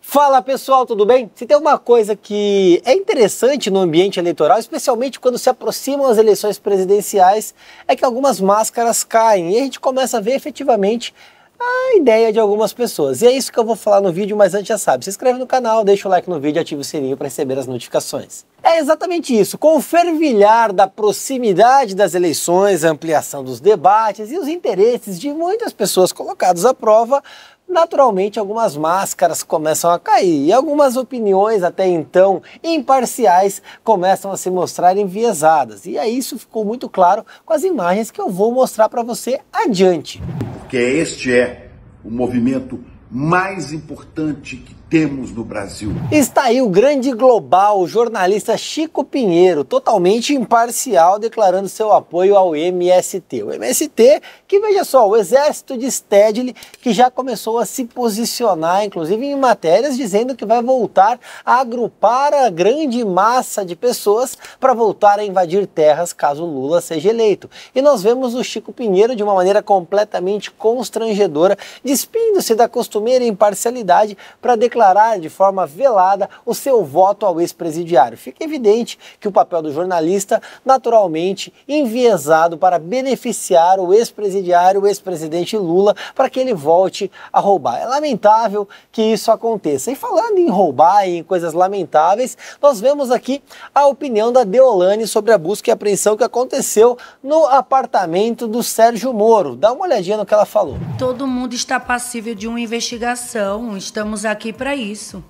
Fala pessoal, tudo bem? Se tem uma coisa que é interessante no ambiente eleitoral, especialmente quando se aproximam as eleições presidenciais, é que algumas máscaras caem e a gente começa a ver efetivamente a ideia de algumas pessoas. E é isso que eu vou falar no vídeo, mas antes já sabe, se inscreve no canal, deixa o like no vídeo e ativa o sininho para receber as notificações. É exatamente isso, com o fervilhar da proximidade das eleições, a ampliação dos debates e os interesses de muitas pessoas colocados à prova, naturalmente algumas máscaras começam a cair e algumas opiniões até então imparciais começam a se mostrar enviesadas. E aí isso ficou muito claro com as imagens que eu vou mostrar para você adiante. Porque este é o movimento mais importante que temos no Brasil. Está aí o grande global, o jornalista Chico Pinheiro, totalmente imparcial, declarando seu apoio ao MST. O MST, que veja só, o exército de Stedley, que já começou a se posicionar, inclusive em matérias, dizendo que vai voltar a agrupar a grande massa de pessoas para voltar a invadir terras caso Lula seja eleito. E nós vemos o Chico Pinheiro de uma maneira completamente constrangedora, despindo-se da costumeira imparcialidade para declarar declarar de forma velada o seu voto ao ex-presidiário. Fica evidente que o papel do jornalista, naturalmente enviesado para beneficiar o ex-presidiário, o ex-presidente Lula, para que ele volte a roubar. É lamentável que isso aconteça. E falando em roubar e em coisas lamentáveis, nós vemos aqui a opinião da Deolane sobre a busca e apreensão que aconteceu no apartamento do Sérgio Moro. Dá uma olhadinha no que ela falou. Todo mundo está passível de uma investigação. Estamos aqui para isso.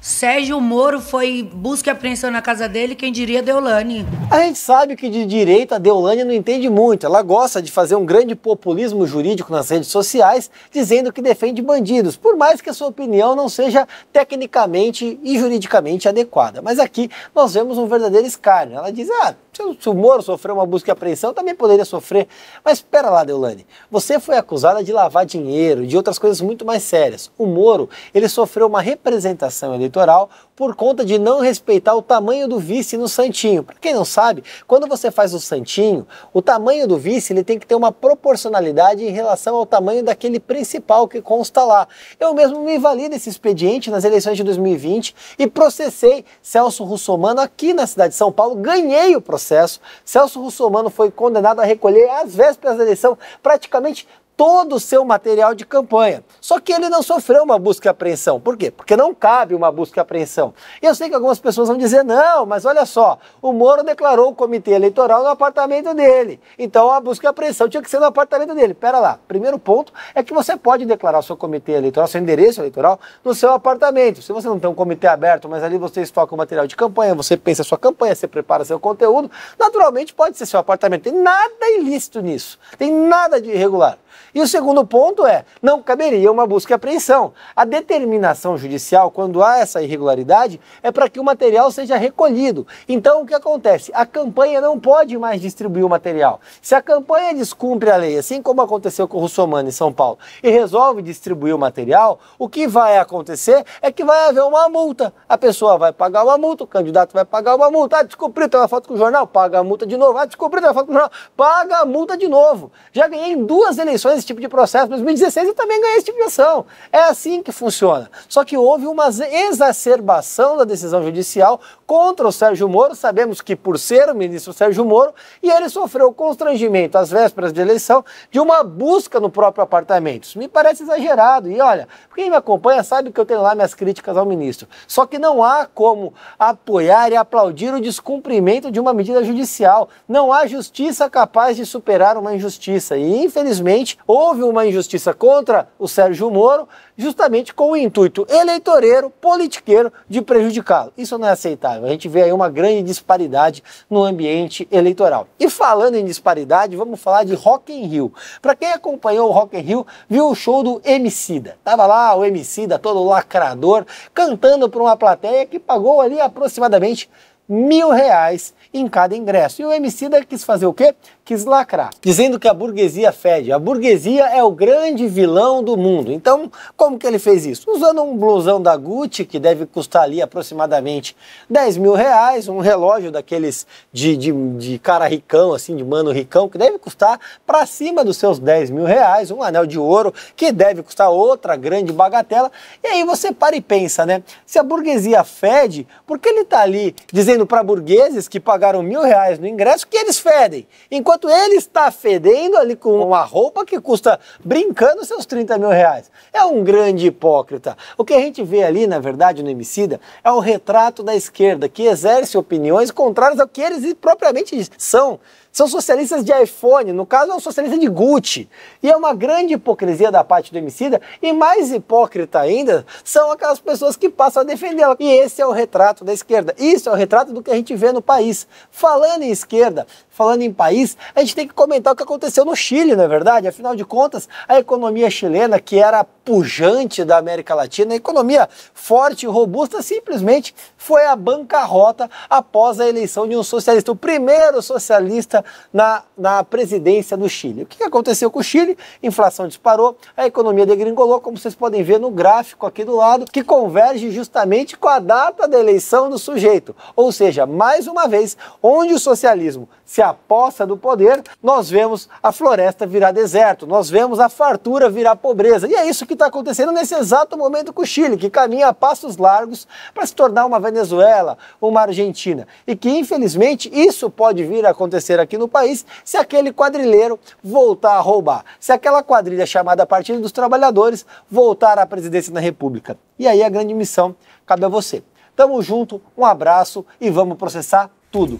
Sérgio Moro foi busca e apreensão na casa dele, quem diria Deolane. A gente sabe que de direita a Deolane não entende muito. Ela gosta de fazer um grande populismo jurídico nas redes sociais, dizendo que defende bandidos, por mais que a sua opinião não seja tecnicamente e juridicamente adequada. Mas aqui nós vemos um verdadeiro escárnio. Ela diz: ah, se o Moro sofreu uma busca e apreensão, também poderia sofrer. Mas espera lá, Deulane. Você foi acusada de lavar dinheiro, e de outras coisas muito mais sérias. O Moro, ele sofreu uma representação eleitoral por conta de não respeitar o tamanho do vice no santinho. Para quem não sabe, quando você faz o santinho, o tamanho do vice ele tem que ter uma proporcionalidade em relação ao tamanho daquele principal que consta lá. Eu mesmo me vali desse expediente nas eleições de 2020 e processei Celso Russomano aqui na cidade de São Paulo, ganhei o processo processo, Celso Russomano foi condenado a recolher às vésperas da eleição praticamente todo o seu material de campanha. Só que ele não sofreu uma busca e apreensão. Por quê? Porque não cabe uma busca e apreensão. E eu sei que algumas pessoas vão dizer, não, mas olha só, o Moro declarou o comitê eleitoral no apartamento dele. Então a busca e apreensão tinha que ser no apartamento dele. Pera lá, primeiro ponto é que você pode declarar o seu comitê eleitoral, seu endereço eleitoral, no seu apartamento. Se você não tem um comitê aberto, mas ali você estoca o material de campanha, você pensa a sua campanha, você prepara seu conteúdo, naturalmente pode ser seu apartamento. Tem nada ilícito nisso, tem nada de irregular. E o segundo ponto é: não caberia uma busca e apreensão. A determinação judicial, quando há essa irregularidade, é para que o material seja recolhido. Então, o que acontece? A campanha não pode mais distribuir o material. Se a campanha descumpre a lei, assim como aconteceu com o Russomano em São Paulo, e resolve distribuir o material, o que vai acontecer é que vai haver uma multa. A pessoa vai pagar uma multa, o candidato vai pagar uma multa. Ah, descobriu, tem uma foto com o jornal, paga a multa de novo. Ah, descobriu, tem uma foto com o jornal, paga a multa de novo. Já ganhei duas eleições atribuições esse tipo de processo. Em 2016 eu também ganhei esse tipo de ação. É assim que funciona. Só que houve uma exacerbação da decisão judicial contra o Sérgio Moro. Sabemos que por ser o ministro Sérgio Moro, e ele sofreu constrangimento às vésperas de eleição de uma busca no próprio apartamento. Isso me parece exagerado. E olha, quem me acompanha sabe que eu tenho lá minhas críticas ao ministro. Só que não há como apoiar e aplaudir o descumprimento de uma medida judicial. Não há justiça capaz de superar uma injustiça. E infelizmente houve uma injustiça contra o Sérgio Moro, justamente com o intuito eleitoreiro, politiqueiro, de prejudicá-lo. Isso não é aceitável. A gente vê aí uma grande disparidade no ambiente eleitoral. E falando em disparidade, vamos falar de Rock in Rio. Para quem acompanhou o Rock in Rio, viu o show do Emicida. Tava lá o Emicida, todo lacrador, cantando para uma plateia que pagou ali aproximadamente mil reais em cada ingresso. E o MC da quis fazer o quê? Quis lacrar, dizendo que a burguesia fede. A burguesia é o grande vilão do mundo. Então, como que ele fez isso? Usando um blusão da Gucci, que deve custar ali aproximadamente 10 mil reais, um relógio daqueles de, de, de cara ricão, assim, de mano ricão, que deve custar para cima dos seus 10 mil reais, um anel de ouro, que deve custar outra grande bagatela. E aí você para e pensa, né? Se a burguesia fede, por que ele está ali dizendo dizendo para burgueses que pagaram mil reais no ingresso que eles fedem, enquanto ele está fedendo ali com uma roupa que custa brincando seus 30 mil reais. É um grande hipócrita. O que a gente vê ali, na verdade, no Emicida, é o retrato da esquerda, que exerce opiniões contrárias ao que eles propriamente são. São socialistas de iPhone, no caso é um socialista de Gucci. E é uma grande hipocrisia da parte do Emicida, e mais hipócrita ainda são aquelas pessoas que passam a defendê-la. E esse é o retrato da esquerda. Isso é o retrato do que a gente vê no país. Falando em esquerda, falando em país, a gente tem que comentar o que aconteceu no Chile, não é verdade? Afinal de contas, a economia chilena, que era pujante da América Latina, a economia forte e robusta, simplesmente foi à bancarrota após a eleição de um socialista, o primeiro socialista na, na presidência do Chile. O que aconteceu com o Chile? Inflação disparou, a economia degringolou, como vocês podem ver no gráfico aqui do lado, que converge justamente com a data da eleição do sujeito, ou ou seja, mais uma vez, onde o socialismo se aposta do poder, nós vemos a floresta virar deserto, nós vemos a fartura virar pobreza. E é isso que está acontecendo nesse exato momento com o Chile, que caminha a passos largos para se tornar uma Venezuela, uma Argentina. E que, infelizmente, isso pode vir a acontecer aqui no país se aquele quadrilheiro voltar a roubar, se aquela quadrilha chamada Partido dos Trabalhadores voltar à presidência da República. E aí a grande missão cabe a você Tamo junto, um abraço e vamos processar tudo.